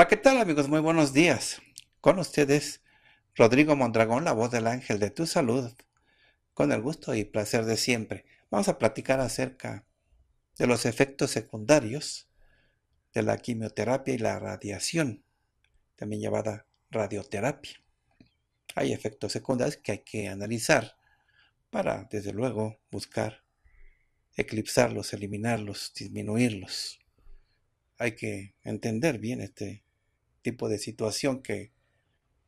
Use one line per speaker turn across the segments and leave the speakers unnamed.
Hola, ¿qué tal amigos? Muy buenos días. Con ustedes, Rodrigo Mondragón, la voz del ángel de tu salud, con el gusto y placer de siempre. Vamos a platicar acerca de los efectos secundarios de la quimioterapia y la radiación, también llamada radioterapia. Hay efectos secundarios que hay que analizar para, desde luego, buscar eclipsarlos, eliminarlos, disminuirlos. Hay que entender bien este tipo de situación que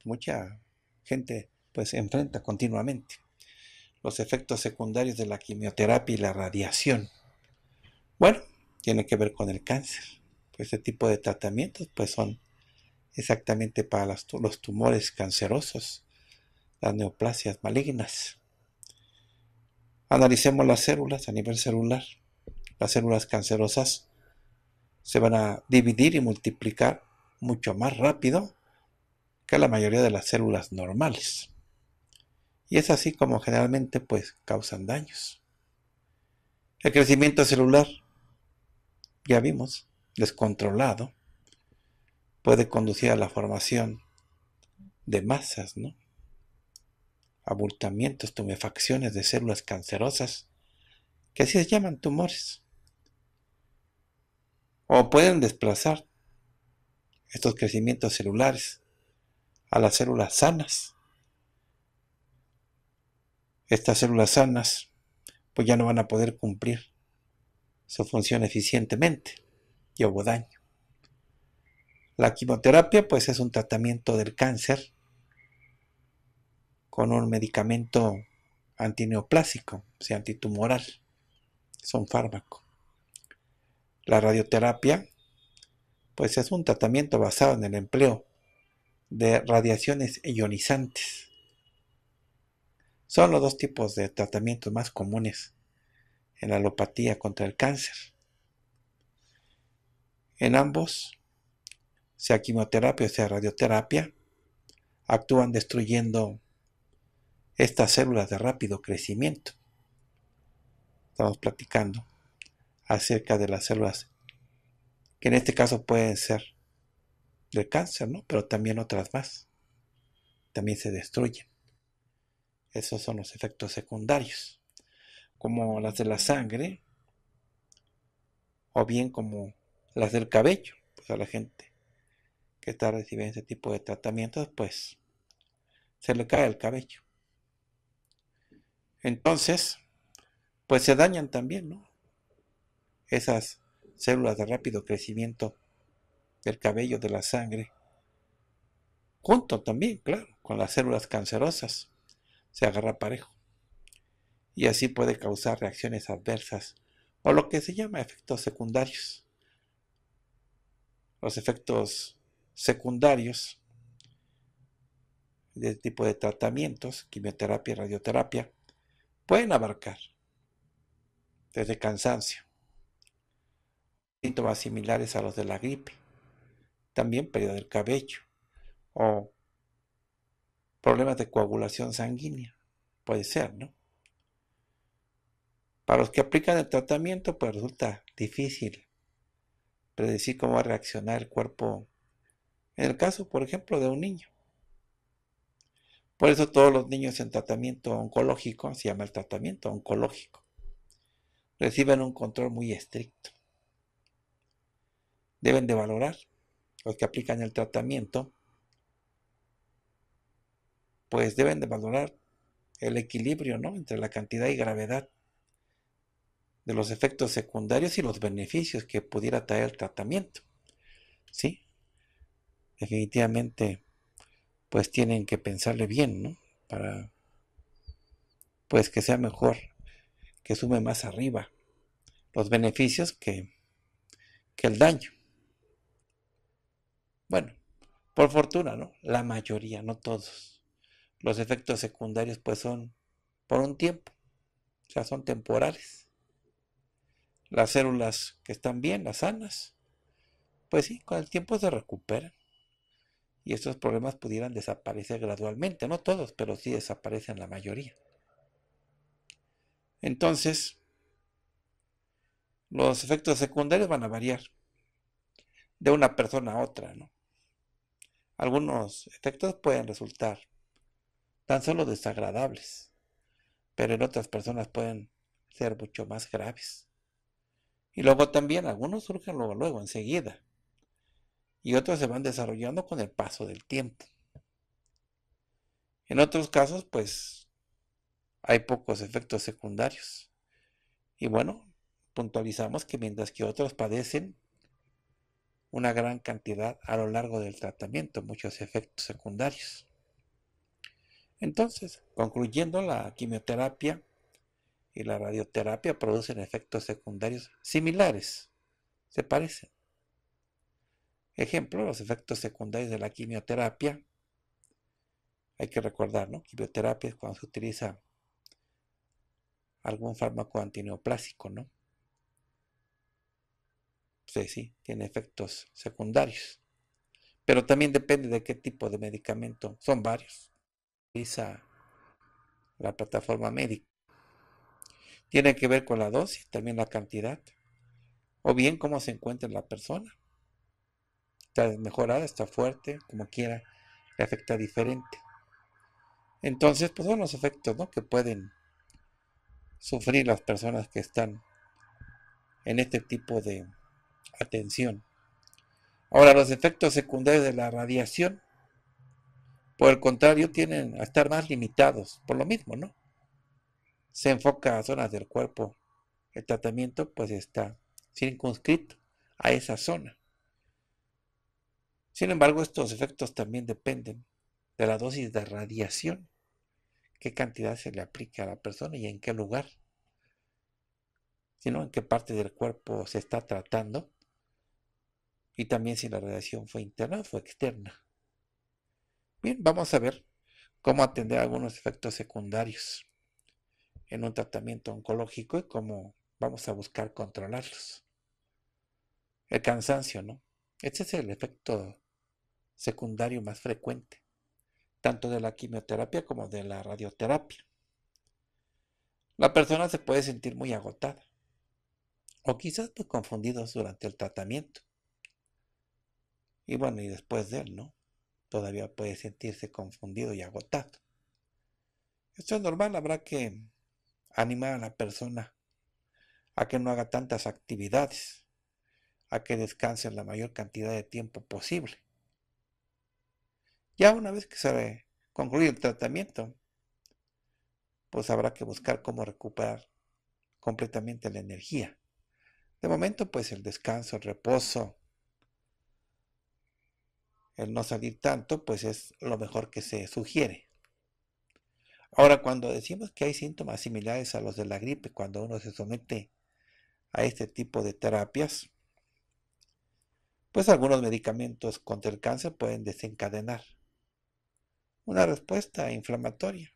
mucha gente pues enfrenta continuamente. Los efectos secundarios de la quimioterapia y la radiación. Bueno, tiene que ver con el cáncer. este tipo de tratamientos pues son exactamente para los tumores cancerosos, las neoplasias malignas. Analicemos las células a nivel celular. Las células cancerosas se van a dividir y multiplicar mucho más rápido que la mayoría de las células normales. Y es así como generalmente pues causan daños. El crecimiento celular, ya vimos, descontrolado, puede conducir a la formación de masas, ¿no? Abultamientos, tumefacciones de células cancerosas, que así se llaman tumores. O pueden desplazar estos crecimientos celulares a las células sanas. Estas células sanas pues ya no van a poder cumplir su función eficientemente y hubo daño. La quimioterapia pues es un tratamiento del cáncer con un medicamento antineoplásico, o sea, antitumoral. Es un fármaco. La radioterapia pues es un tratamiento basado en el empleo de radiaciones ionizantes. Son los dos tipos de tratamientos más comunes en la alopatía contra el cáncer. En ambos, sea quimioterapia o sea radioterapia, actúan destruyendo estas células de rápido crecimiento. Estamos platicando acerca de las células que en este caso pueden ser del cáncer, ¿no? Pero también otras más. También se destruyen. Esos son los efectos secundarios, como las de la sangre o bien como las del cabello. Pues a la gente que está recibiendo ese tipo de tratamientos, pues se le cae el cabello. Entonces, pues se dañan también, ¿no? Esas células de rápido crecimiento del cabello de la sangre, junto también, claro, con las células cancerosas, se agarra parejo. Y así puede causar reacciones adversas o lo que se llama efectos secundarios. Los efectos secundarios del este tipo de tratamientos, quimioterapia y radioterapia, pueden abarcar desde cansancio, síntomas similares a los de la gripe, también pérdida del cabello o problemas de coagulación sanguínea, puede ser, ¿no? Para los que aplican el tratamiento, pues resulta difícil predecir cómo va a reaccionar el cuerpo en el caso, por ejemplo, de un niño. Por eso todos los niños en tratamiento oncológico, se llama el tratamiento oncológico, reciben un control muy estricto deben de valorar los que aplican el tratamiento, pues deben de valorar el equilibrio ¿no? entre la cantidad y gravedad de los efectos secundarios y los beneficios que pudiera traer el tratamiento. ¿Sí? Definitivamente, pues tienen que pensarle bien, ¿no? Para, pues que sea mejor, que sume más arriba los beneficios que, que el daño. Bueno, por fortuna, ¿no? La mayoría, no todos. Los efectos secundarios pues son por un tiempo, o sea, son temporales. Las células que están bien, las sanas, pues sí, con el tiempo se recuperan. Y estos problemas pudieran desaparecer gradualmente, no todos, pero sí desaparecen la mayoría. Entonces, los efectos secundarios van a variar de una persona a otra, ¿no? Algunos efectos pueden resultar tan solo desagradables, pero en otras personas pueden ser mucho más graves. Y luego también algunos surgen luego, luego, enseguida, y otros se van desarrollando con el paso del tiempo. En otros casos, pues, hay pocos efectos secundarios. Y bueno, puntualizamos que mientras que otros padecen una gran cantidad a lo largo del tratamiento, muchos efectos secundarios. Entonces, concluyendo, la quimioterapia y la radioterapia producen efectos secundarios similares, se parecen. Ejemplo, los efectos secundarios de la quimioterapia. Hay que recordar, ¿no? Quimioterapia es cuando se utiliza algún fármaco antineoplásico, ¿no? sí, sí, tiene efectos secundarios. Pero también depende de qué tipo de medicamento. Son varios. Utiliza la plataforma médica. Tiene que ver con la dosis, también la cantidad. O bien cómo se encuentra la persona. Está mejorada, está fuerte, como quiera, le afecta diferente. Entonces, pues son los efectos que pueden sufrir las personas que están en este tipo de Atención. Ahora, los efectos secundarios de la radiación, por el contrario, tienen a estar más limitados, por lo mismo, ¿no? Se enfoca a zonas del cuerpo. El tratamiento, pues, está circunscrito a esa zona. Sin embargo, estos efectos también dependen de la dosis de radiación, qué cantidad se le aplica a la persona y en qué lugar sino en qué parte del cuerpo se está tratando y también si la radiación fue interna o fue externa. Bien, vamos a ver cómo atender algunos efectos secundarios en un tratamiento oncológico y cómo vamos a buscar controlarlos. El cansancio, ¿no? Este es el efecto secundario más frecuente, tanto de la quimioterapia como de la radioterapia. La persona se puede sentir muy agotada, o quizás pues, confundidos durante el tratamiento. Y bueno, y después de él, ¿no? Todavía puede sentirse confundido y agotado. Esto es normal, habrá que animar a la persona a que no haga tantas actividades, a que descanse la mayor cantidad de tiempo posible. Ya una vez que se concluye el tratamiento, pues habrá que buscar cómo recuperar completamente la energía de momento, pues el descanso, el reposo, el no salir tanto, pues es lo mejor que se sugiere. Ahora, cuando decimos que hay síntomas similares a los de la gripe, cuando uno se somete a este tipo de terapias, pues algunos medicamentos contra el cáncer pueden desencadenar una respuesta inflamatoria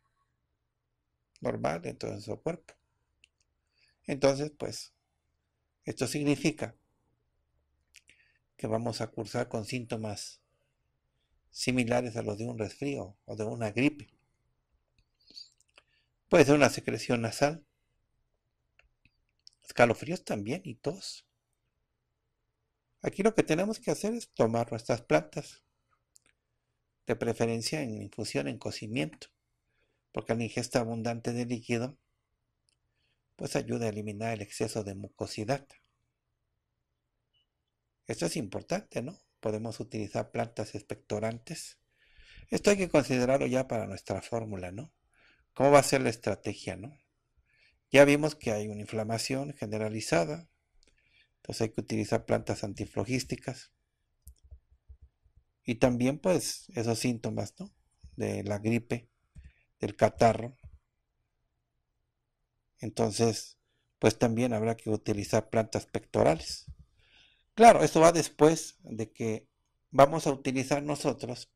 normal dentro de su cuerpo. Entonces, pues, esto significa que vamos a cursar con síntomas similares a los de un resfrío o de una gripe. Puede ser una secreción nasal, escalofríos también y tos. Aquí lo que tenemos que hacer es tomar nuestras plantas, de preferencia en infusión, en cocimiento, porque la ingesta abundante de líquido pues ayuda a eliminar el exceso de mucosidad. Esto es importante, ¿no? Podemos utilizar plantas expectorantes. Esto hay que considerarlo ya para nuestra fórmula, ¿no? ¿Cómo va a ser la estrategia, no? Ya vimos que hay una inflamación generalizada, entonces hay que utilizar plantas antiflogísticas. Y también, pues, esos síntomas, ¿no? De la gripe, del catarro, entonces pues también habrá que utilizar plantas pectorales. Claro, eso va después de que vamos a utilizar nosotros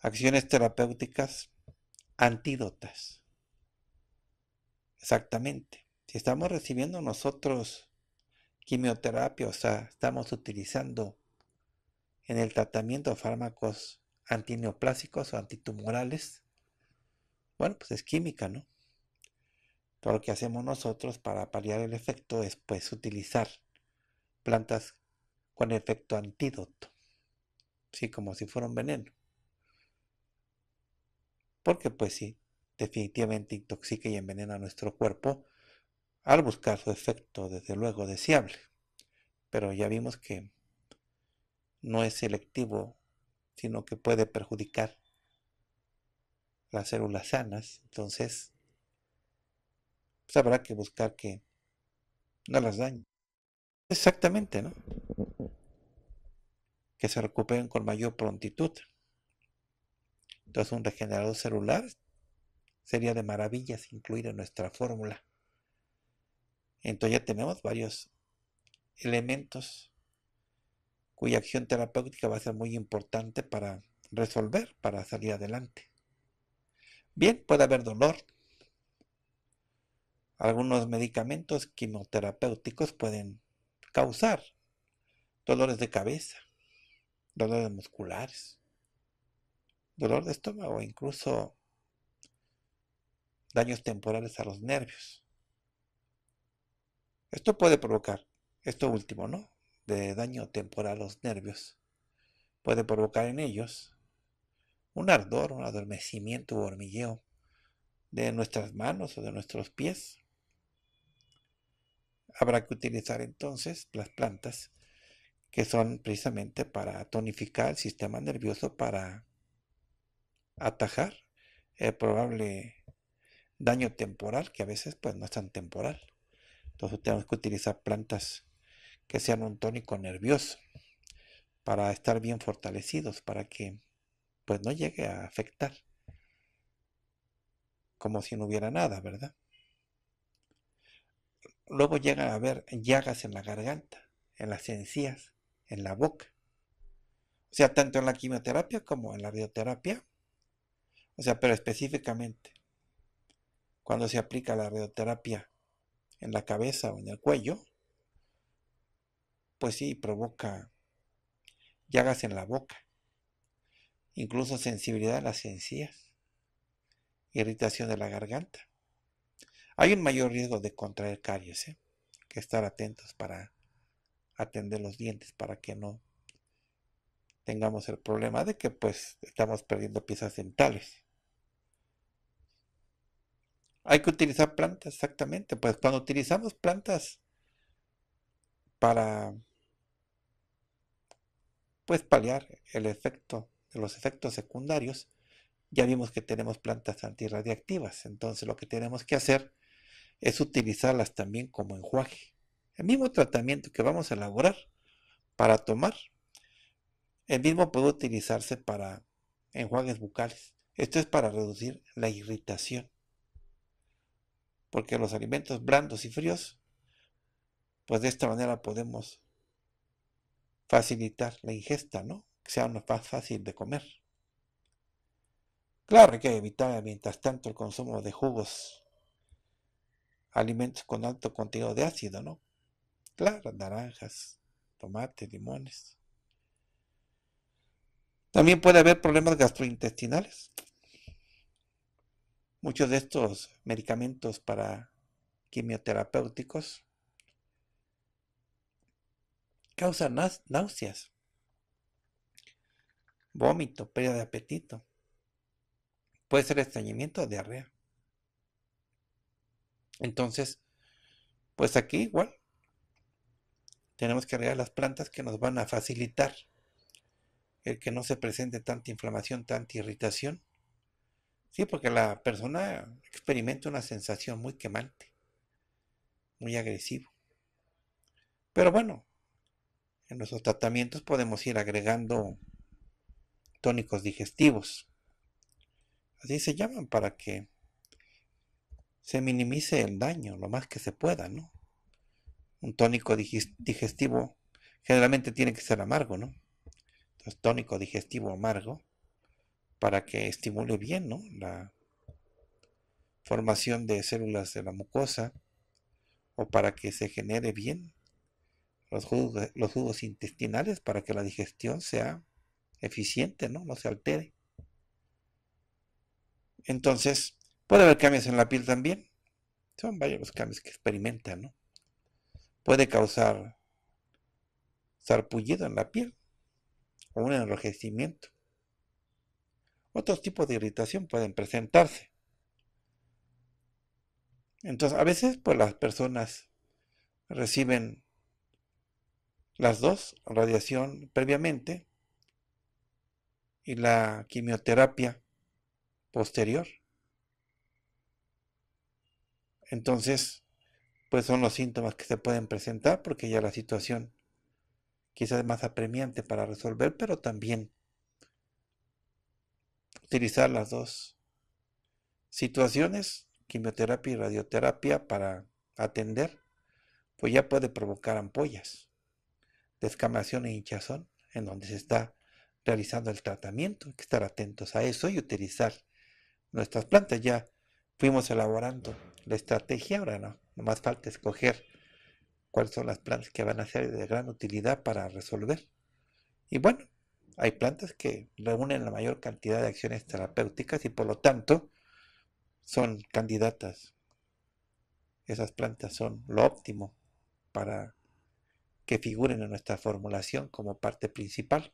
acciones terapéuticas antídotas. Exactamente. Si estamos recibiendo nosotros quimioterapia, o sea, estamos utilizando en el tratamiento fármacos antineoplásicos o antitumorales, bueno, pues es química, ¿no? Todo lo que hacemos nosotros para paliar el efecto es pues utilizar plantas con efecto antídoto, sí, como si fuera un veneno. Porque pues sí, definitivamente intoxica y envenena nuestro cuerpo al buscar su efecto, desde luego, deseable. Pero ya vimos que no es selectivo, sino que puede perjudicar las células sanas. Entonces, pues habrá que buscar que no las dañe. Exactamente, ¿no? Que se recuperen con mayor prontitud. Entonces un regenerador celular sería de maravillas incluir en nuestra fórmula. Entonces ya tenemos varios elementos cuya acción terapéutica va a ser muy importante para resolver, para salir adelante. Bien, puede haber dolor, algunos medicamentos quimioterapéuticos pueden causar dolores de cabeza, dolores musculares, dolor de estómago, incluso daños temporales a los nervios. Esto puede provocar, esto último, ¿no? De daño temporal a los nervios. Puede provocar en ellos un ardor, un adormecimiento o hormigueo de nuestras manos o de nuestros pies. Habrá que utilizar entonces las plantas que son precisamente para tonificar el sistema nervioso, para atajar el probable daño temporal, que a veces pues no es tan temporal. Entonces tenemos que utilizar plantas que sean un tónico nervioso para estar bien fortalecidos, para que pues no llegue a afectar como si no hubiera nada, ¿verdad? Luego llegan a haber llagas en la garganta, en las encías, en la boca. O sea, tanto en la quimioterapia como en la radioterapia. O sea, pero específicamente, cuando se aplica la radioterapia en la cabeza o en el cuello, pues sí, provoca llagas en la boca, incluso sensibilidad a las encías, irritación de la garganta. Hay un mayor riesgo de contraer caries, ¿eh? que estar atentos para atender los dientes, para que no tengamos el problema de que pues estamos perdiendo piezas dentales. Hay que utilizar plantas, exactamente. Pues cuando utilizamos plantas para pues paliar el efecto de los efectos secundarios, ya vimos que tenemos plantas antirradiactivas. Entonces lo que tenemos que hacer es utilizarlas también como enjuaje. El mismo tratamiento que vamos a elaborar para tomar, el mismo puede utilizarse para enjuagues bucales. Esto es para reducir la irritación. Porque los alimentos blandos y fríos, pues de esta manera podemos facilitar la ingesta, ¿no? Que sea más fácil de comer. Claro, hay que evitar mientras tanto el consumo de jugos alimentos con alto contenido de ácido, ¿no? Claro, naranjas, tomates, limones. También puede haber problemas gastrointestinales. Muchos de estos medicamentos para quimioterapéuticos causan náuseas, vómito, pérdida de apetito. Puede ser estreñimiento o diarrea. Entonces, pues aquí igual tenemos que agregar las plantas que nos van a facilitar el que no se presente tanta inflamación, tanta irritación. Sí, porque la persona experimenta una sensación muy quemante, muy agresivo. Pero bueno, en nuestros tratamientos podemos ir agregando tónicos digestivos. Así se llaman para que se minimice el daño lo más que se pueda, ¿no? Un tónico digestivo generalmente tiene que ser amargo, ¿no? Entonces, tónico digestivo amargo para que estimule bien, ¿no? La formación de células de la mucosa o para que se genere bien los jugos, los jugos intestinales para que la digestión sea eficiente, ¿no? No se altere. Entonces, Puede haber cambios en la piel también. Son varios los cambios que experimentan, ¿no? Puede causar sarpullido en la piel o un enrojecimiento. Otros tipos de irritación pueden presentarse. Entonces, a veces, pues las personas reciben las dos, radiación previamente y la quimioterapia posterior. Entonces, pues son los síntomas que se pueden presentar porque ya la situación quizás más apremiante para resolver, pero también utilizar las dos situaciones, quimioterapia y radioterapia, para atender, pues ya puede provocar ampollas, descamación e hinchazón en donde se está realizando el tratamiento. Hay que estar atentos a eso y utilizar nuestras plantas. Ya fuimos elaborando la estrategia, ahora no, más falta escoger cuáles son las plantas que van a ser de gran utilidad para resolver. Y bueno, hay plantas que reúnen la mayor cantidad de acciones terapéuticas y por lo tanto son candidatas. Esas plantas son lo óptimo para que figuren en nuestra formulación como parte principal.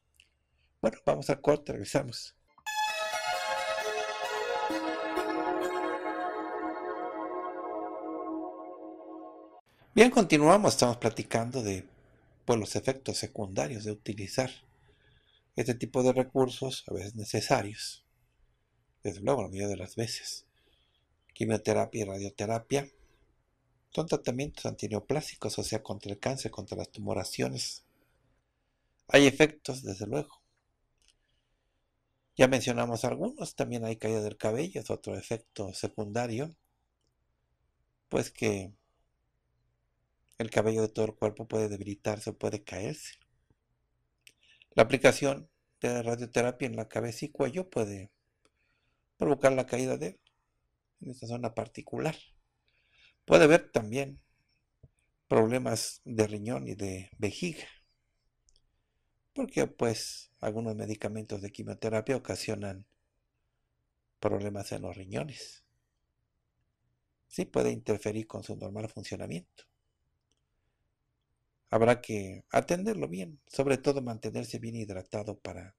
Bueno, vamos a corte, regresamos. Bien, continuamos, estamos platicando de pues, los efectos secundarios de utilizar este tipo de recursos, a veces necesarios, desde luego la mayoría de las veces. Quimioterapia y radioterapia son tratamientos antineoplásticos, o sea, contra el cáncer, contra las tumoraciones. Hay efectos, desde luego. Ya mencionamos algunos, también hay caída del cabello, es otro efecto secundario, pues que el cabello de todo el cuerpo puede debilitarse o puede caerse. La aplicación de la radioterapia en la cabeza y cuello puede provocar la caída de él, en esta zona particular. Puede haber también problemas de riñón y de vejiga, porque pues algunos medicamentos de quimioterapia ocasionan problemas en los riñones. Sí puede interferir con su normal funcionamiento. Habrá que atenderlo bien, sobre todo mantenerse bien hidratado para...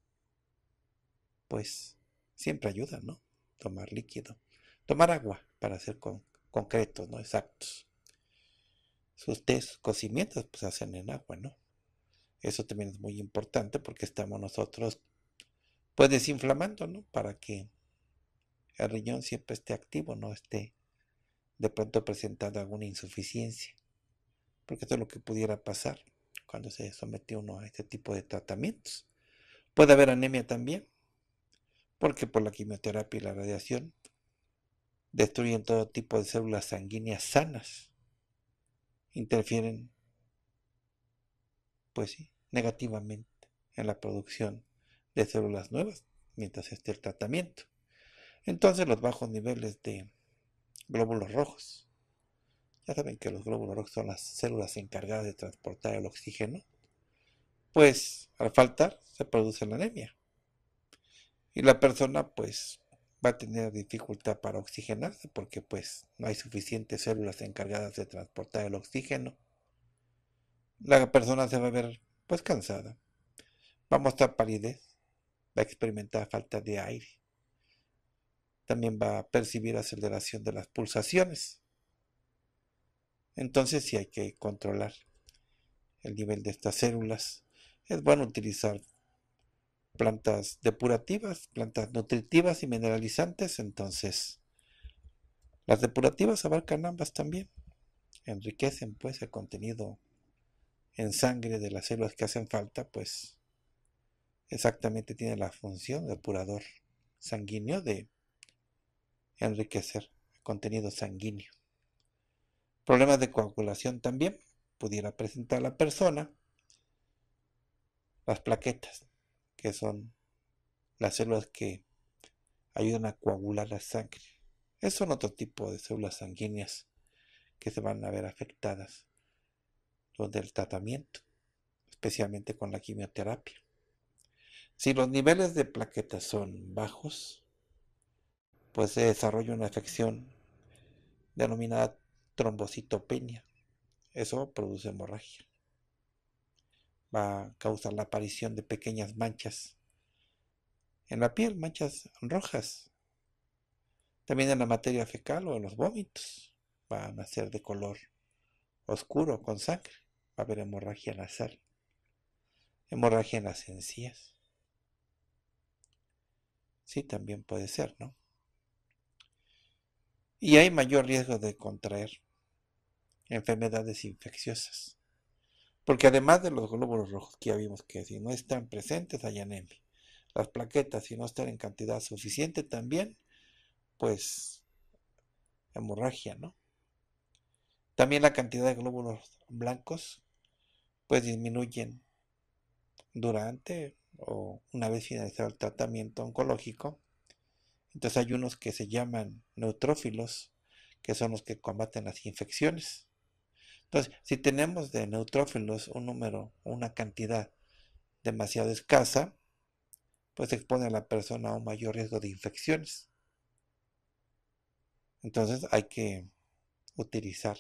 Pues siempre ayuda, ¿no? Tomar líquido. Tomar agua para ser concretos, ¿no? Exactos. Sus tés cocimientos pues hacen en agua, ¿no? Eso también es muy importante porque estamos nosotros pues desinflamando, ¿no? Para que el riñón siempre esté activo, no esté de pronto presentando alguna insuficiencia porque esto es lo que pudiera pasar cuando se somete uno a este tipo de tratamientos. Puede haber anemia también, porque por la quimioterapia y la radiación destruyen todo tipo de células sanguíneas sanas, interfieren, pues sí, negativamente en la producción de células nuevas mientras esté el tratamiento. Entonces los bajos niveles de glóbulos rojos ya saben que los glóbulos rojos son las células encargadas de transportar el oxígeno, pues al faltar se produce la anemia. Y la persona pues va a tener dificultad para oxigenarse porque pues no hay suficientes células encargadas de transportar el oxígeno. La persona se va a ver pues cansada. Va a mostrar palidez, va a experimentar falta de aire. También va a percibir aceleración de las pulsaciones. Entonces sí hay que controlar el nivel de estas células. Es bueno utilizar plantas depurativas, plantas nutritivas y mineralizantes. Entonces, las depurativas abarcan ambas también. Enriquecen pues el contenido en sangre de las células que hacen falta, pues exactamente tiene la función de depurador sanguíneo de enriquecer el contenido sanguíneo. Problemas de coagulación también pudiera presentar la persona. Las plaquetas, que son las células que ayudan a coagular la sangre. Es son otro tipo de células sanguíneas que se van a ver afectadas donde el tratamiento, especialmente con la quimioterapia. Si los niveles de plaquetas son bajos, pues se desarrolla una afección denominada trombocitopenia. Eso produce hemorragia. Va a causar la aparición de pequeñas manchas en la piel, manchas rojas. También en la materia fecal o en los vómitos van a ser de color oscuro con sangre. Va a haber hemorragia nasal, hemorragia en las encías. Sí, también puede ser, ¿no? Y hay mayor riesgo de contraer enfermedades infecciosas. Porque además de los glóbulos rojos, que ya vimos que si no están presentes hay anemia. Las plaquetas, si no están en cantidad suficiente también, pues hemorragia, ¿no? También la cantidad de glóbulos blancos, pues disminuyen durante o una vez finalizado el tratamiento oncológico. Entonces hay unos que se llaman neutrófilos, que son los que combaten las infecciones. Entonces, si tenemos de neutrófilos un número, una cantidad demasiado escasa, pues expone a la persona a un mayor riesgo de infecciones. Entonces hay que utilizar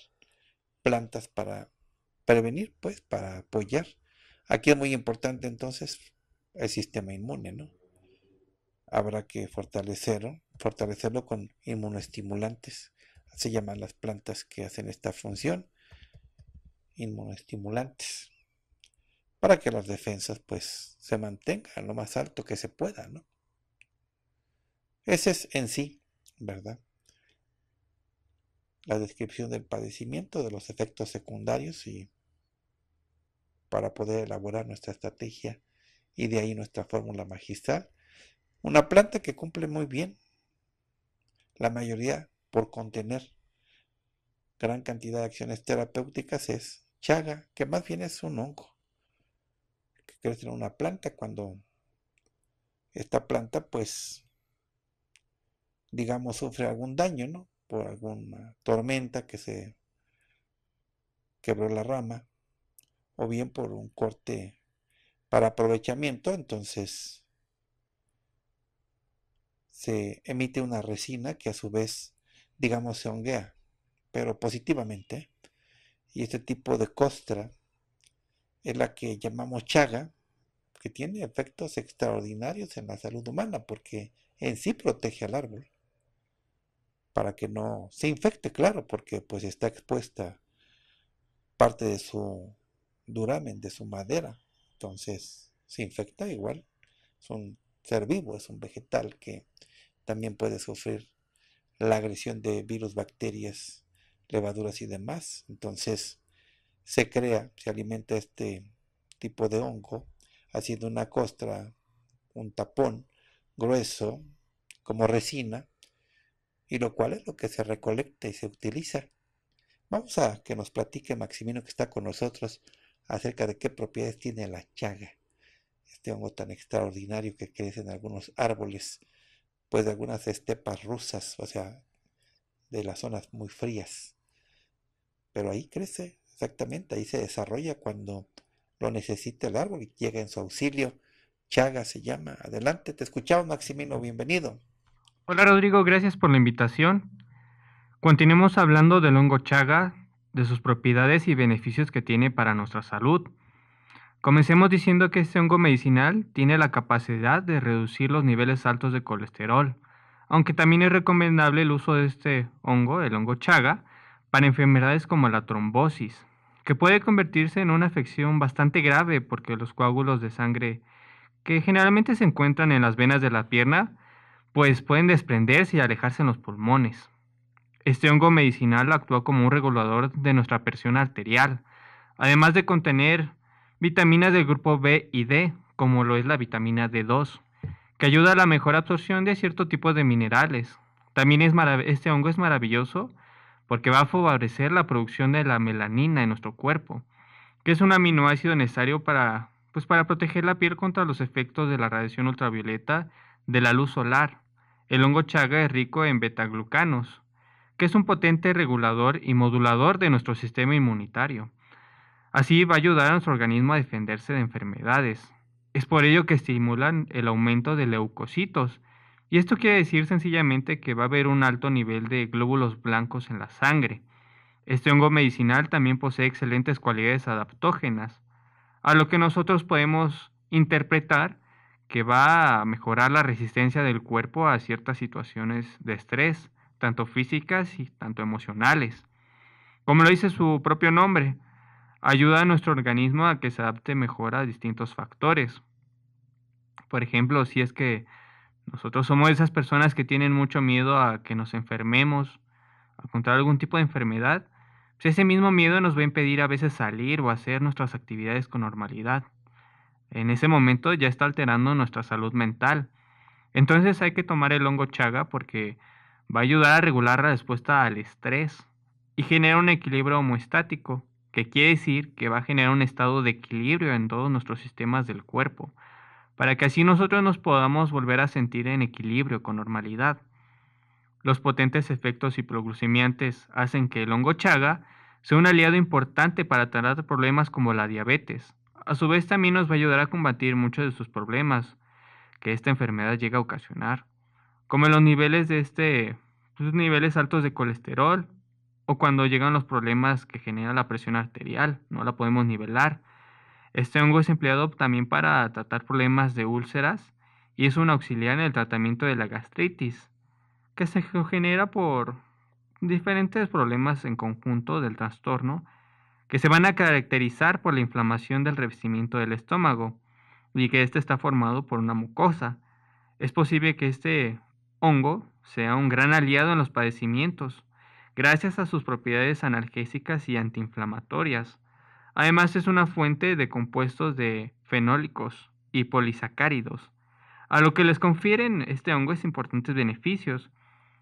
plantas para prevenir, pues, para apoyar. Aquí es muy importante entonces el sistema inmune, ¿no? Habrá que fortalecerlo, fortalecerlo con inmunoestimulantes, Se llaman las plantas que hacen esta función inmunoestimulantes para que las defensas pues se mantengan lo más alto que se pueda, ¿no? Ese es en sí, ¿verdad? La descripción del padecimiento, de los efectos secundarios y para poder elaborar nuestra estrategia y de ahí nuestra fórmula magistral. Una planta que cumple muy bien la mayoría por contener gran cantidad de acciones terapéuticas es chaga, que más bien es un hongo, que crece en una planta cuando esta planta, pues, digamos, sufre algún daño, ¿no? Por alguna tormenta que se quebró la rama, o bien por un corte para aprovechamiento, entonces se emite una resina que a su vez, digamos, se honguea, pero positivamente y este tipo de costra es la que llamamos chaga, que tiene efectos extraordinarios en la salud humana porque en sí protege al árbol para que no se infecte, claro, porque pues está expuesta parte de su duramen, de su madera, entonces se infecta igual, es un ser vivo, es un vegetal que también puede sufrir la agresión de virus, bacterias levaduras y demás. Entonces se crea, se alimenta este tipo de hongo haciendo una costra, un tapón grueso como resina, y lo cual es lo que se recolecta y se utiliza. Vamos a que nos platique Maximino que está con nosotros acerca de qué propiedades tiene la chaga, este hongo tan extraordinario que crece en algunos árboles, pues de algunas estepas rusas, o sea, de las zonas muy frías. Pero ahí crece, exactamente, ahí se desarrolla cuando lo necesita el árbol y llega en su auxilio. Chaga se llama. Adelante, te escuchamos, Maximino, bienvenido.
Hola Rodrigo, gracias por la invitación. Continuemos hablando del hongo chaga, de sus propiedades y beneficios que tiene para nuestra salud. Comencemos diciendo que este hongo medicinal tiene la capacidad de reducir los niveles altos de colesterol, aunque también es recomendable el uso de este hongo, el hongo chaga, para enfermedades como la trombosis, que puede convertirse en una afección bastante grave porque los coágulos de sangre que generalmente se encuentran en las venas de la pierna, pues pueden desprenderse y alejarse en los pulmones. Este hongo medicinal actúa como un regulador de nuestra presión arterial, además de contener vitaminas del grupo B y D, como lo es la vitamina D2, que ayuda a la mejor absorción de cierto tipo de minerales. También es este hongo es maravilloso porque va a favorecer la producción de la melanina en nuestro cuerpo, que es un aminoácido necesario para, pues, proteger la piel contra los efectos de la radiación ultravioleta de la luz solar. El hongo chaga es rico en betaglucanos, que es un potente regulador y modulador de nuestro sistema inmunitario. Así va a ayudar a nuestro organismo a defenderse de enfermedades. Es por ello que estimulan el aumento de leucocitos, y esto quiere decir sencillamente que va a haber un alto nivel de glóbulos blancos en la sangre. Este hongo medicinal también posee excelentes cualidades adaptógenas, a lo que nosotros podemos interpretar que va a mejorar la resistencia del cuerpo a ciertas situaciones de estrés, tanto físicas y tanto emocionales. Como lo dice su propio nombre, ayuda a nuestro organismo a que se adapte mejor a distintos factores. Por ejemplo, si es que nosotros somos esas personas que tienen mucho miedo a que nos enfermemos, a contraer algún tipo de enfermedad. Pues, ese mismo miedo nos va a impedir a veces salir o hacer nuestras actividades con normalidad. En ese momento ya está alterando nuestra salud mental. Entonces hay que tomar el hongo chaga porque va a ayudar a regular la respuesta al estrés y genera un equilibrio homoestático, que quiere decir que va a generar un estado de equilibrio en todos nuestros sistemas del cuerpo para que así nosotros nos podamos volver a sentir en equilibrio, con normalidad. Los potentes efectos y hipoglucemiantes hacen que el hongo chaga sea un aliado importante para tratar problemas como la diabetes. A su vez también nos va a ayudar a combatir muchos de sus problemas que esta enfermedad llega a ocasionar, como los niveles de este, los pues, niveles altos de colesterol o cuando llegan los problemas que genera la presión arterial, no la podemos nivelar este hongo es empleado también para tratar problemas de úlceras y es un auxiliar en el tratamiento de la gastritis, que se genera por diferentes problemas en conjunto del trastorno que se van a caracterizar por la inflamación del revestimiento del estómago y que este está formado por una mucosa. Es posible que este hongo sea un gran aliado en los padecimientos, gracias a sus propiedades analgésicas y antiinflamatorias. Además es una fuente de compuestos de fenólicos y polisacáridos, a lo que les confieren este hongo es importantes beneficios.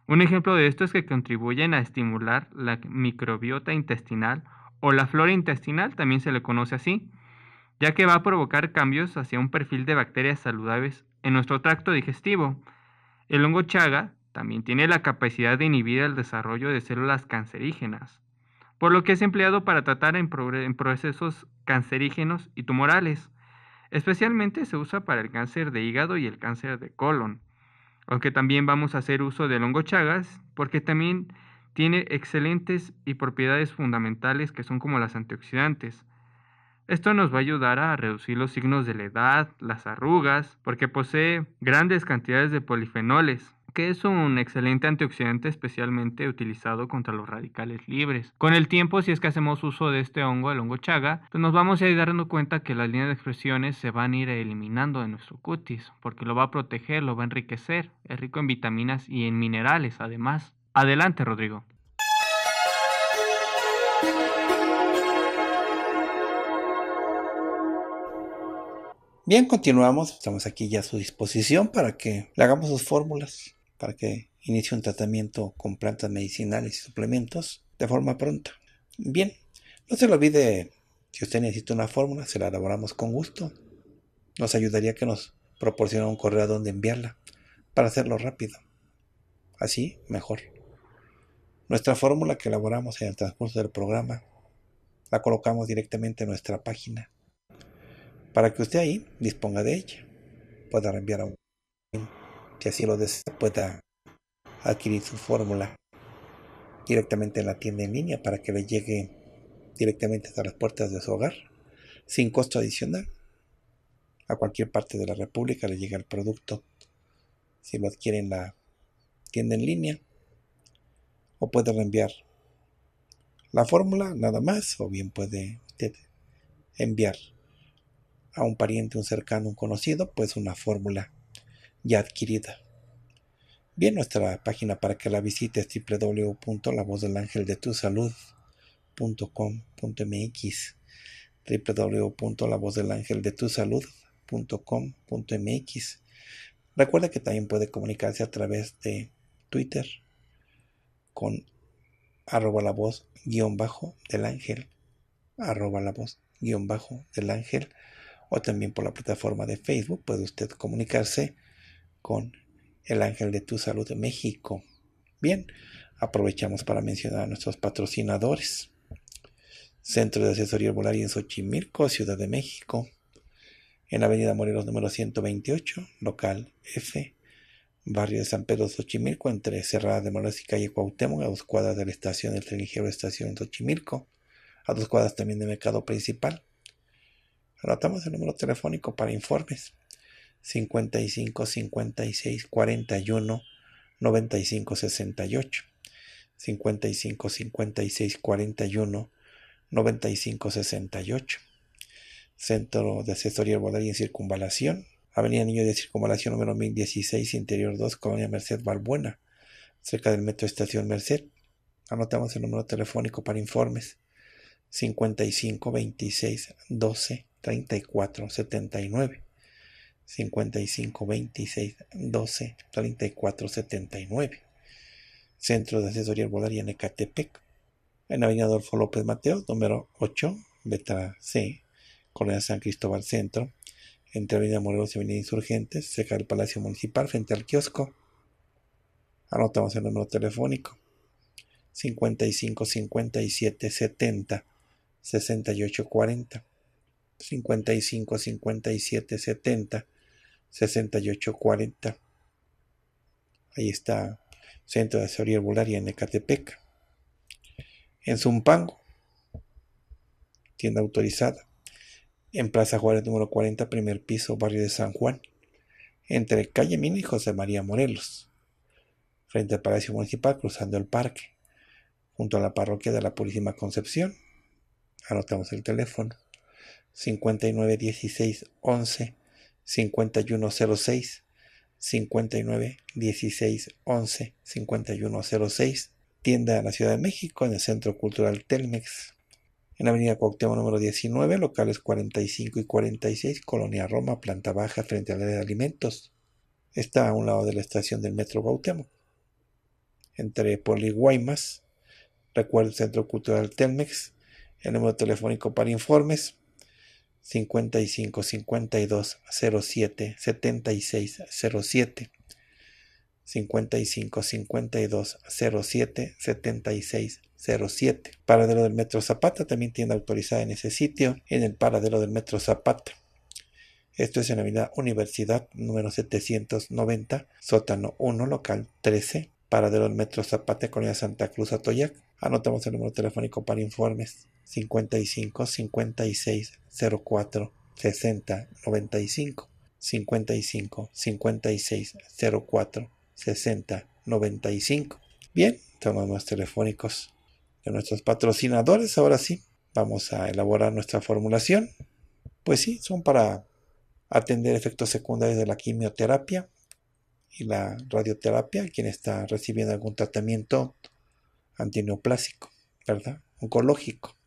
Un ejemplo de esto es que contribuyen a estimular la microbiota intestinal o la flora intestinal, también se le conoce así, ya que va a provocar cambios hacia un perfil de bacterias saludables en nuestro tracto digestivo. El hongo chaga también tiene la capacidad de inhibir el desarrollo de células cancerígenas por lo que es empleado para tratar en, procesos cancerígenos y tumorales. Especialmente se usa para el cáncer de hígado y el cáncer de colon, aunque también vamos a hacer uso de hongo porque también tiene excelentes y propiedades fundamentales que son como las antioxidantes. Esto nos va a ayudar a reducir los signos de la edad, las arrugas, porque posee grandes cantidades de polifenoles que es un excelente antioxidante especialmente utilizado contra los radicales libres. Con el tiempo, si es que hacemos uso de este hongo, el hongo chaga, pues nos vamos a ir dando cuenta que las líneas de expresiones se van a ir eliminando de nuestro cutis, porque lo va a proteger, lo va a enriquecer, es rico en vitaminas y en minerales además. Adelante, Rodrigo.
Bien, continuamos. Estamos aquí ya a su disposición para que le hagamos sus fórmulas para que inicie un tratamiento con plantas medicinales y suplementos de forma pronta. Bien, no se lo olvide, si usted necesita una fórmula, se la elaboramos con gusto. Nos ayudaría que nos proporcione un correo a donde enviarla para hacerlo rápido. Así, mejor. Nuestra fórmula que elaboramos en el transcurso del programa la colocamos directamente en nuestra página para que usted ahí disponga de ella. Pueda enviar a un si así lo desea, pueda adquirir su fórmula directamente en la tienda en línea para que le llegue directamente hasta las puertas de su hogar, sin costo adicional. A cualquier parte de la República le llega el producto si lo adquiere en la tienda en línea o puede reenviar la fórmula nada más o bien puede enviar a un pariente, un cercano, un conocido, pues una fórmula ya adquirida. Bien nuestra página para que la visites www.lavozdelangeldetusalud.com.mx www.lavozdelangeldetusalud.com.mx Recuerda que también puede comunicarse a través de Twitter con arroba la voz guión bajo del ángel arroba la voz guión bajo del ángel o también por la plataforma de Facebook puede usted comunicarse con el Ángel de tu Salud de México. Bien, aprovechamos para mencionar a nuestros patrocinadores. Centro de Asesoría Herbolaria en Xochimilco, Ciudad de México, en Avenida Morelos número 128, local F, barrio de San Pedro Xochimilco, entre Cerrada de Morelos y calle Cuauhtémoc, a dos cuadras de la estación del tren ligero estación Xochimilco, a dos cuadras también del mercado principal. Anotamos el número telefónico para informes 55 56 41 95 68 55 56 41 95 68 Centro de Asesoría Herbolaria en Circunvalación Avenida Niño de Circunvalación número 1016 Interior 2 Colonia Merced Balbuena cerca del Metro Estación Merced anotamos el número telefónico para informes 55 26 12 34 79 55 26 12 34 79. Centro de Asesoría Arbolaria en Ecatepec, en Avenida Adolfo López Mateos, número 8, Beta C, Colonia San Cristóbal Centro, entre Avenida Morelos y Avenida Insurgentes, cerca del Palacio Municipal, frente al kiosco. Anotamos el número telefónico 55 57 70 68 40 55 57 70 6840. Ahí está Centro de Asesoría Herbularia en Ecatepec. En Zumpango, tienda autorizada. En Plaza Juárez número 40, primer piso, barrio de San Juan. Entre calle Mina y José María Morelos. Frente al Palacio Municipal, cruzando el parque. Junto a la parroquia de la Purísima Concepción. Anotamos el teléfono. 59 11 5106 59 16 11 5106 tienda en la Ciudad de México en el Centro Cultural Telmex en Avenida Cuauhtémoc número 19 locales 45 y 46 Colonia Roma planta baja frente a la de alimentos está a un lado de la estación del Metro Cuauhtémoc entre Poli Guaymas recuerda el Centro Cultural Telmex el número telefónico para informes 55 52 07 76 07 55 52 07 76 07 Paradero del Metro Zapata también tiene autorizada en ese sitio en el paradero del Metro Zapata esto es en la avenida Universidad número 790 sótano 1 local 13 paradero del Metro Zapata Colonia Santa Cruz Atoyac Anotamos el número telefónico para informes 55 56 04 60 95 55 56 04 60 95. Bien, tomamos los telefónicos de nuestros patrocinadores. Ahora sí, vamos a elaborar nuestra formulación. Pues sí, son para atender efectos secundarios de la quimioterapia y la radioterapia. Quien está recibiendo algún tratamiento antineoplásico, ¿verdad? Oncológico.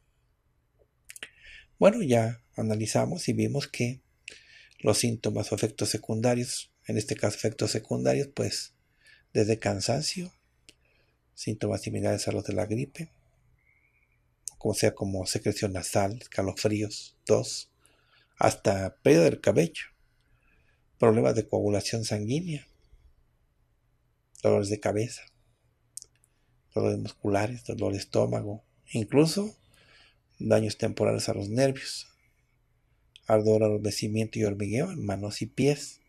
Bueno, ya analizamos y vimos que los síntomas o efectos secundarios, en este caso efectos secundarios, pues desde cansancio, síntomas similares a los de la gripe, como sea como secreción nasal, escalofríos, tos, hasta pérdida del cabello, problemas de coagulación sanguínea, dolores de cabeza, dolores musculares, dolor de estómago, incluso daños temporales a los nervios, ardor, adormecimiento y hormigueo en manos y pies.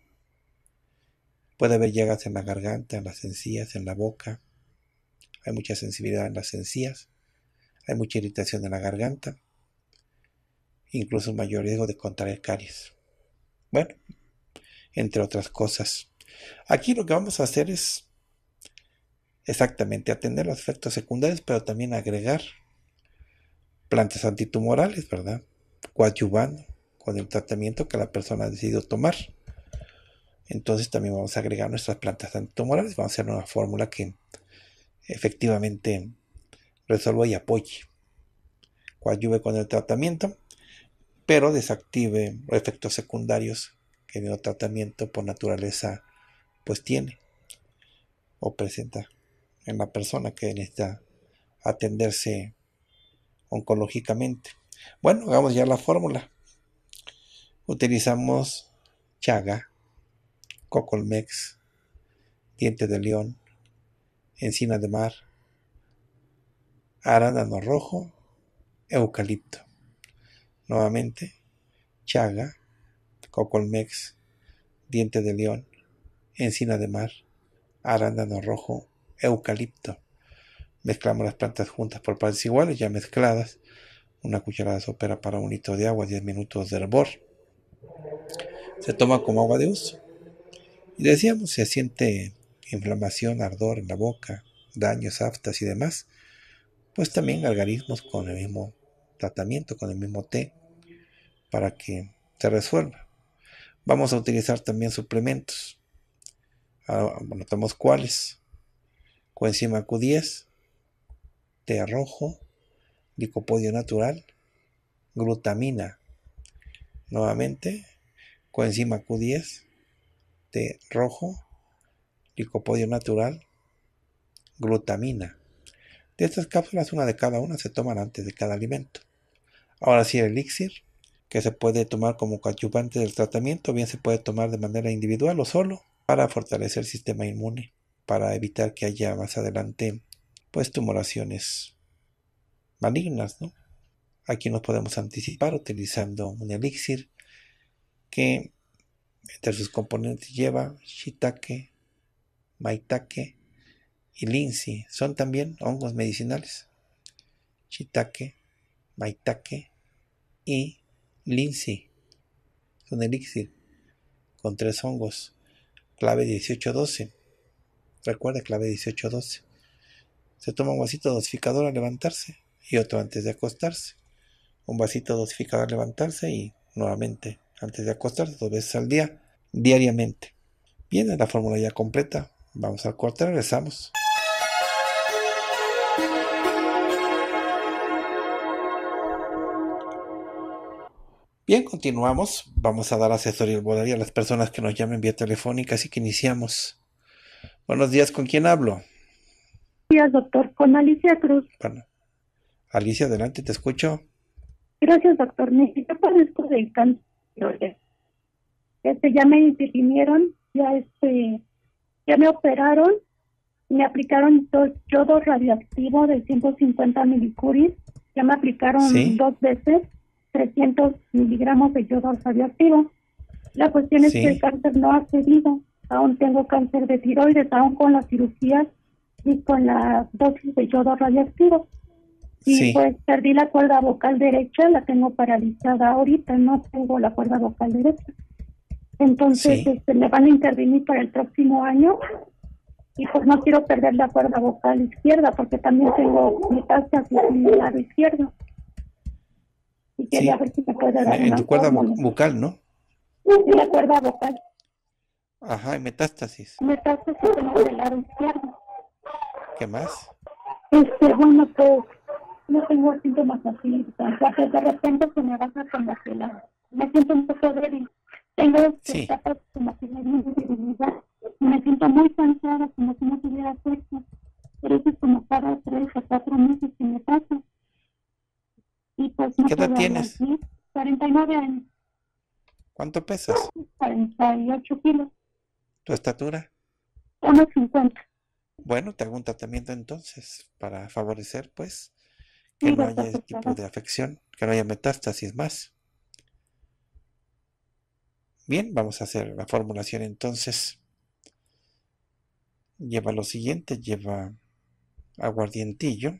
Puede haber llagas en la garganta, en las encías, en la boca. Hay mucha sensibilidad en las encías. Hay mucha irritación en la garganta. Incluso mayor riesgo de contraer caries. Bueno, entre otras cosas. Aquí lo que vamos a hacer es Exactamente, atender los efectos secundarios, pero también agregar plantas antitumorales, ¿verdad? Coadyuvando con el tratamiento que la persona ha decidido tomar. Entonces también vamos a agregar nuestras plantas antitumorales, vamos a hacer una fórmula que efectivamente resuelva y apoye, coadyuve con el tratamiento, pero desactive efectos secundarios que el tratamiento por naturaleza pues tiene o presenta en la persona que necesita atenderse oncológicamente. Bueno, hagamos ya la fórmula. Utilizamos chaga, cocolmex, diente de león, encina de mar, arándano rojo, eucalipto. Nuevamente, chaga, cocolmex, diente de león, encina de mar, arándano rojo, eucalipto. Mezclamos las plantas juntas por partes iguales, ya mezcladas. Una cucharada sopera para un litro de agua, 10 minutos de hervor. Se toma como agua de uso. Y decíamos, se siente inflamación, ardor en la boca, daños, aftas y demás, pues también algarismos con el mismo tratamiento, con el mismo té, para que se resuelva. Vamos a utilizar también suplementos. Ah, notamos cuáles coenzima Q10, té rojo, licopodio natural, glutamina. Nuevamente, coenzima Q10, té rojo, licopodio natural, glutamina. De estas cápsulas, una de cada una se toman antes de cada alimento. Ahora sí, el elixir, que se puede tomar como coadyuvante del tratamiento, bien se puede tomar de manera individual o solo para fortalecer el sistema inmune para evitar que haya más adelante pues tumoraciones malignas, ¿no? Aquí nos podemos anticipar utilizando un elixir que entre sus componentes lleva shiitake, maitake y linsi. Son también hongos medicinales. Shiitake, maitake y linsi. Es un elixir con tres hongos, clave 1812. Recuerda clave 1812. Se toma un vasito dosificador al levantarse y otro antes de acostarse. Un vasito dosificador al levantarse y nuevamente antes de acostarse dos veces al día, diariamente. Viene la fórmula ya completa. Vamos al corte, regresamos. Bien, continuamos. Vamos a dar asesoría al a las personas que nos llamen vía telefónica, así que iniciamos. Buenos días, ¿con quién hablo?
Buenos días, doctor, con Alicia Cruz. Bueno,
Alicia, adelante, te escucho.
Gracias, doctor. Yo padezco del cáncer. Este, ya me intervinieron, ya este, ya me operaron, me aplicaron dos yodo radioactivo de 150 milicuris, ya me aplicaron dos veces 300 miligramos de yodo radioactivo. La cuestión es que el cáncer no ha cedido aún tengo cáncer de tiroides, aún con las cirugías y con la dosis de yodo radiactivo. Y pues perdí la cuerda vocal derecha, la tengo paralizada ahorita, no tengo la cuerda vocal derecha. Entonces este, me van a intervenir para el próximo año y pues no quiero perder la cuerda vocal izquierda porque también tengo metástasis en el lado izquierdo. quería ver si me En tu cuerda
vocal, ¿no?
Sí, la cuerda vocal.
Ajá, y metástasis.
Metástasis en el lado izquierdo. ¿Qué más? Este, bueno, pues no tengo síntomas así. O sea, de repente se me baja con la fila. Me siento un poco débil. Tengo etapas este, sí. como si me debilidad. Me siento muy cansada, como si no tuviera sexo Pero eso es como cada tres o cuatro meses que me pasa. Y pues ¿Qué edad tienes? 49 años. ¿Cuánto pesas? 48 kilos.
¿Tu estatura?
1,50.
Bueno, te hago un tratamiento entonces para favorecer, pues,
que no haya tipo de
afección, que no haya metástasis más. Bien, vamos a hacer la formulación entonces. Lleva lo siguiente, lleva aguardientillo,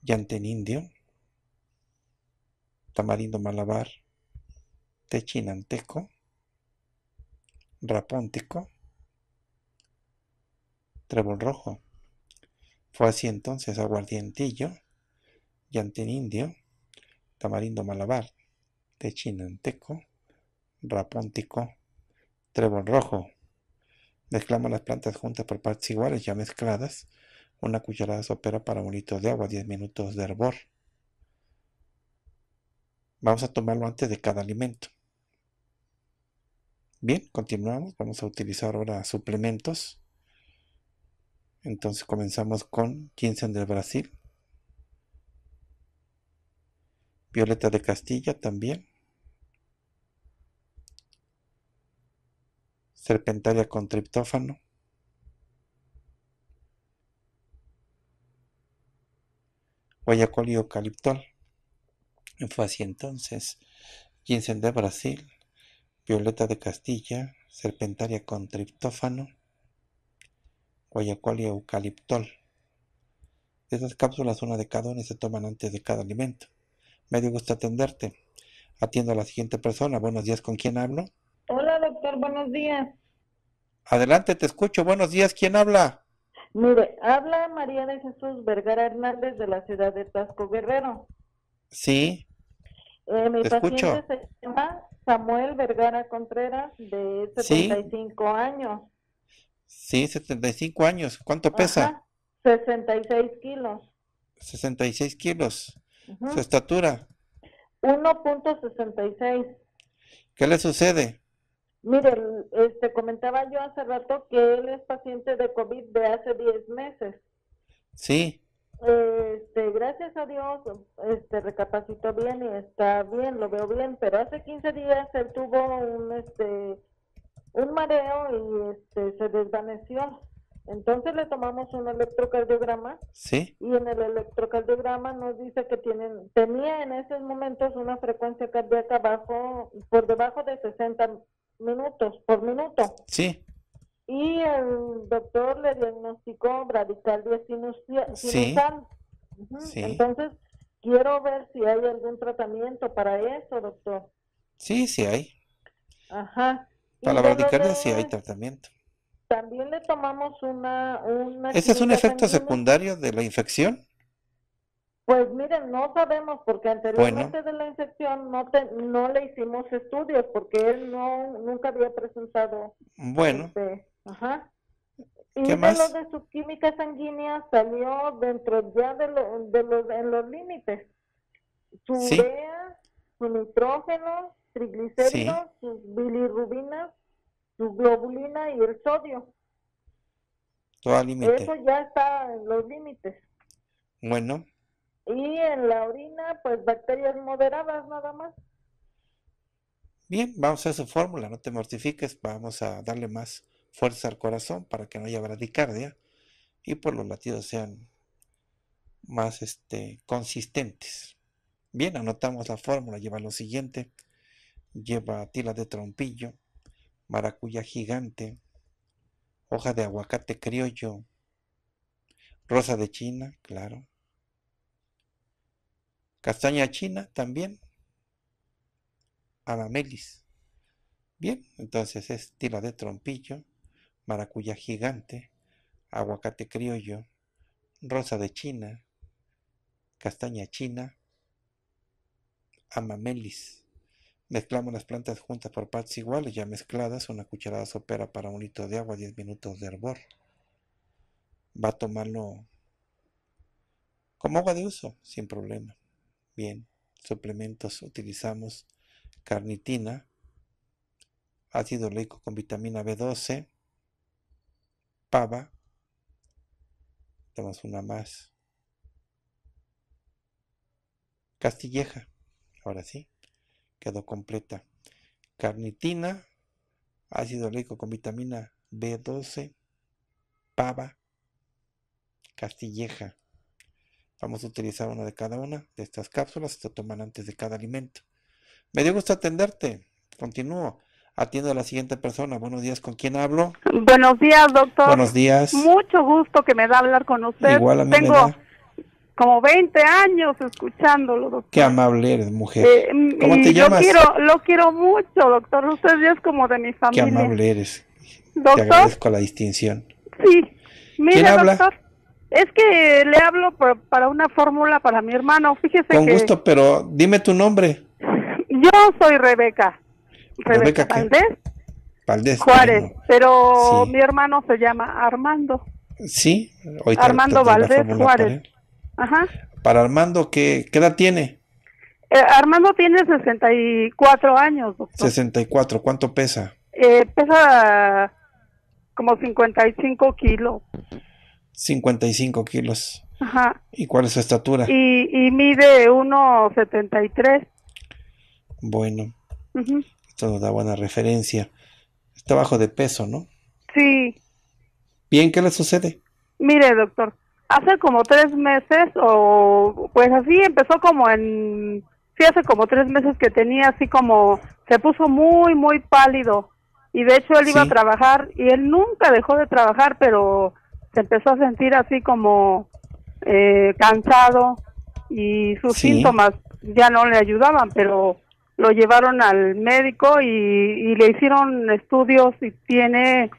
llantenindio indio, tamarindo malabar, techinanteco, rapóntico, trébol rojo. Fue así entonces aguardientillo, yantín indio, tamarindo malabar, techinanteco, rapóntico, trébol rojo. Mezclamos las plantas juntas por partes iguales ya mezcladas. Una cucharada sopera para un litro de agua, 10 minutos de hervor. Vamos a tomarlo antes de cada alimento. Bien, continuamos. Vamos a utilizar ahora suplementos. Entonces comenzamos con Ginseng del Brasil. Violeta de Castilla también. Serpentaria con triptófano. Guayacol y eucaliptol. Fue así entonces. Ginseng de Brasil Violeta de Castilla, Serpentaria con triptófano, guayacol y eucaliptol. Esas cápsulas, una de cada una, se toman antes de cada alimento. Me dio gusto atenderte. Atiendo a la siguiente persona. Buenos días, ¿con quién hablo?
Hola, doctor, buenos días.
Adelante, te escucho. Buenos días, ¿quién habla?
Mire, habla María de Jesús Vergara Hernández de la ciudad de Tasco Guerrero. Sí. Eh, Samuel Vergara Contreras, de 75 años.
Sí, 75 años. ¿Cuánto pesa?
66 kilos.
66 kilos. ¿Su estatura?
1.66.
¿Qué le sucede?
Mire, este, comentaba yo hace rato que él es paciente de COVID de hace 10 meses. Sí. Este, gracias a Dios, este, recapacitó bien y está bien, lo veo bien, pero hace 15 días él tuvo un, este, un mareo y este, se desvaneció. Entonces le tomamos un electrocardiograma. Sí. Y en el electrocardiograma nos dice que tienen, tenía en esos momentos una frecuencia cardíaca bajo, por debajo de 60 minutos por minuto. Sí y el doctor le diagnosticó bradicardia sinusal. Sí. Entonces, quiero ver si hay algún tratamiento para eso, doctor.
Sí, sí hay.
Ajá. Para
la bradicardia sí hay tratamiento.
También le tomamos una... una ¿Ese es un efecto
secundario de la infección?
Pues miren, no sabemos porque anteriormente de la infección no no le hicimos estudios porque él no nunca había presentado. Bueno, este, Ajá. Y ¿Qué de lo de su química sanguínea salió dentro ya de, de los, en los límites. Su urea, su nitrógeno, triglicéridos, sus bilirrubinas, su globulina y el sodio.
Todo Eso
ya está en los límites. Bueno. Y en la orina, pues bacterias moderadas nada más.
Bien, vamos a su fórmula, no te mortifiques, vamos a darle más fuerza al corazón para que no haya bradicardia y por pues los latidos sean más este, consistentes. Bien, anotamos la fórmula, lleva lo siguiente, lleva tila de trompillo, maracuya gigante, hoja de aguacate criollo, rosa de China, claro, castaña china también, alamelis. Bien, entonces es tila de trompillo, maracuyá gigante, aguacate criollo, rosa de China, castaña china, amamelis. Mezclamos las plantas juntas por partes iguales, ya mezcladas, una cucharada sopera para un litro de agua, 10 minutos de hervor. Va a tomarlo como agua de uso, sin problema. Bien, suplementos utilizamos carnitina, ácido leico con vitamina B12, pava. tenemos una más. Castilleja, ahora sí, quedó completa. Carnitina, ácido rico con vitamina B12, pava, castilleja. Vamos a utilizar una de cada una de estas cápsulas, se toman antes de cada alimento. Me dio gusto atenderte. Continúo. Atiendo a la siguiente persona. Buenos días, ¿con quién hablo?
Buenos días, doctor. Buenos días. Mucho gusto que me da hablar con usted. Igual a Tengo como 20 años escuchándolo, doctor.
Qué amable eres, mujer. Eh, ¿Cómo te llamas? Yo quiero, lo
quiero mucho, doctor. Usted es como de mi familia. Qué amable eres. ¿Doctor? Te agradezco
la distinción.
Sí. Mira, ¿Quién habla? doctor. Es que le hablo para una fórmula para mi hermano. Fíjese Con gusto,
pero dime tu nombre.
Yo soy Rebeca. Rebeca,
Valdés. Juárez, pero mi
hermano se llama Armando.
Sí, Armando Valdés Juárez. Ajá. Para Armando, ¿qué, qué edad tiene?
Eh, Armando tiene 64 años, doctor.
64, ¿cuánto pesa?
Eh, pesa como 55 kilos.
55 kilos.
Ajá. ¿Y
cuál es su estatura?
Y, mide 1,73.
Bueno. Esto nos da buena referencia. Está bajo de peso, ¿no? Sí. Bien, ¿qué le
sucede? Mire, doctor, hace como tres meses o pues así empezó como en sí hace como tres meses que tenía así como se puso muy muy pálido y de hecho él iba a trabajar y él nunca dejó de trabajar pero se empezó a sentir así como eh, cansado y sus síntomas ya no le ayudaban pero lo llevaron al médico y, le hicieron estudios y tiene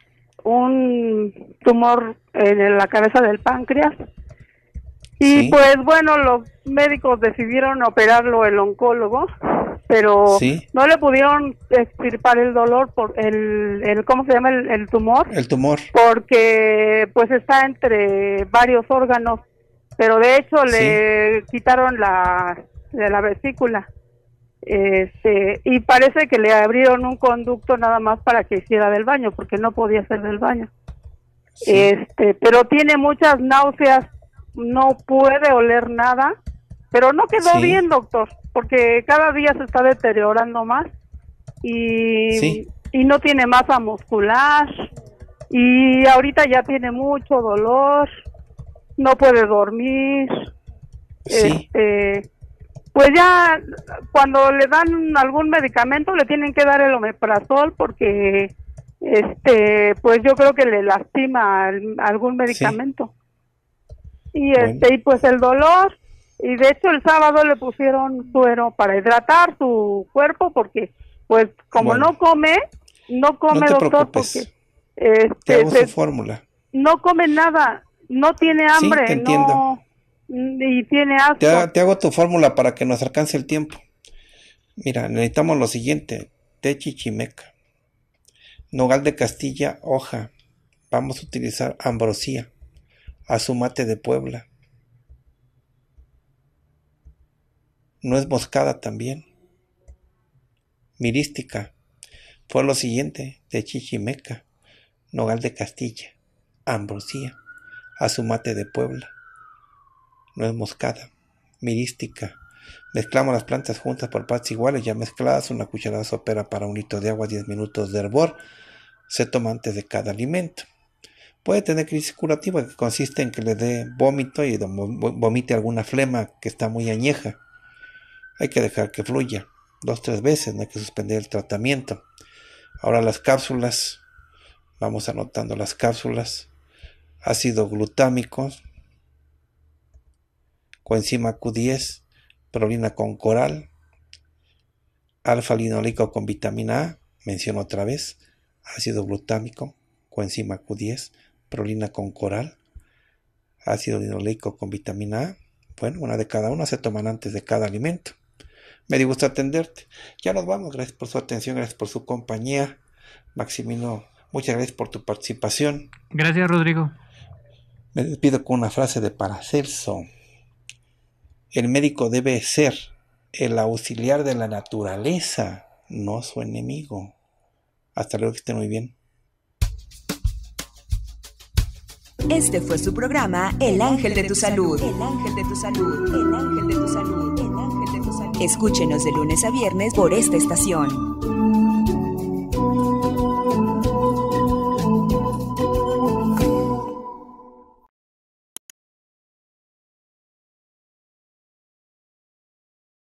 un tumor en la cabeza del páncreas. Y pues bueno, los médicos decidieron operarlo el oncólogo, pero no le pudieron extirpar el dolor por el, ¿cómo se llama? El, tumor. El tumor. Porque pues está entre varios órganos, pero de hecho le quitaron la la vesícula. Este, y parece que le abrieron un conducto nada más para que hiciera del baño, porque no podía hacer del baño. Este, pero tiene muchas náuseas, no puede oler nada, pero no quedó bien, doctor, porque cada día se está deteriorando más y, y no tiene masa muscular y ahorita ya tiene mucho dolor, no puede dormir. Este, pues ya cuando le dan algún medicamento le tienen que dar el omeprazol porque este pues yo creo que le lastima algún medicamento y este y pues el dolor y de hecho el sábado le pusieron suero para hidratar su cuerpo porque pues como no come no come los doctor este, te fórmula no come nada no tiene hambre sí, y tiene Te,
hago tu fórmula para que nos alcance el tiempo. Mira, necesitamos lo siguiente: té chichimeca, nogal de Castilla, hoja. Vamos a utilizar ambrosía, azumate de Puebla, No es moscada también, mirística. Fue lo siguiente: de chichimeca, nogal de Castilla, ambrosía, azumate de Puebla es moscada, mirística. Mezclamos las plantas juntas por partes iguales, ya mezcladas, una cucharada sopera para un litro de agua, 10 minutos de hervor. Se toma antes de cada alimento. Puede tener crisis curativa que consiste en que le dé vómito y vomite alguna flema que está muy añeja. Hay que dejar que fluya dos tres veces, no hay que suspender el tratamiento. Ahora las cápsulas, vamos anotando las cápsulas, ácido glutámico, coenzima Q10, prolina con coral, alfa-linolico con vitamina A, menciono otra vez, ácido glutámico, coenzima Q10, prolina con coral, ácido linoleico con vitamina A. Bueno, una de cada una se toman antes de cada alimento. Me dio gusto atenderte. Ya nos vamos. Gracias por su atención, gracias por su compañía. Maximino, muchas gracias por tu participación.
Gracias, Rodrigo.
Me despido con una frase de Paracelso. El médico debe ser el auxiliar de la naturaleza, no su enemigo. Hasta luego, que estén muy bien.
Este fue su programa El Ángel de tu Salud. El Ángel de tu Salud. El Ángel de Salud. El Ángel de tu Salud. Escúchenos de lunes a viernes por esta estación.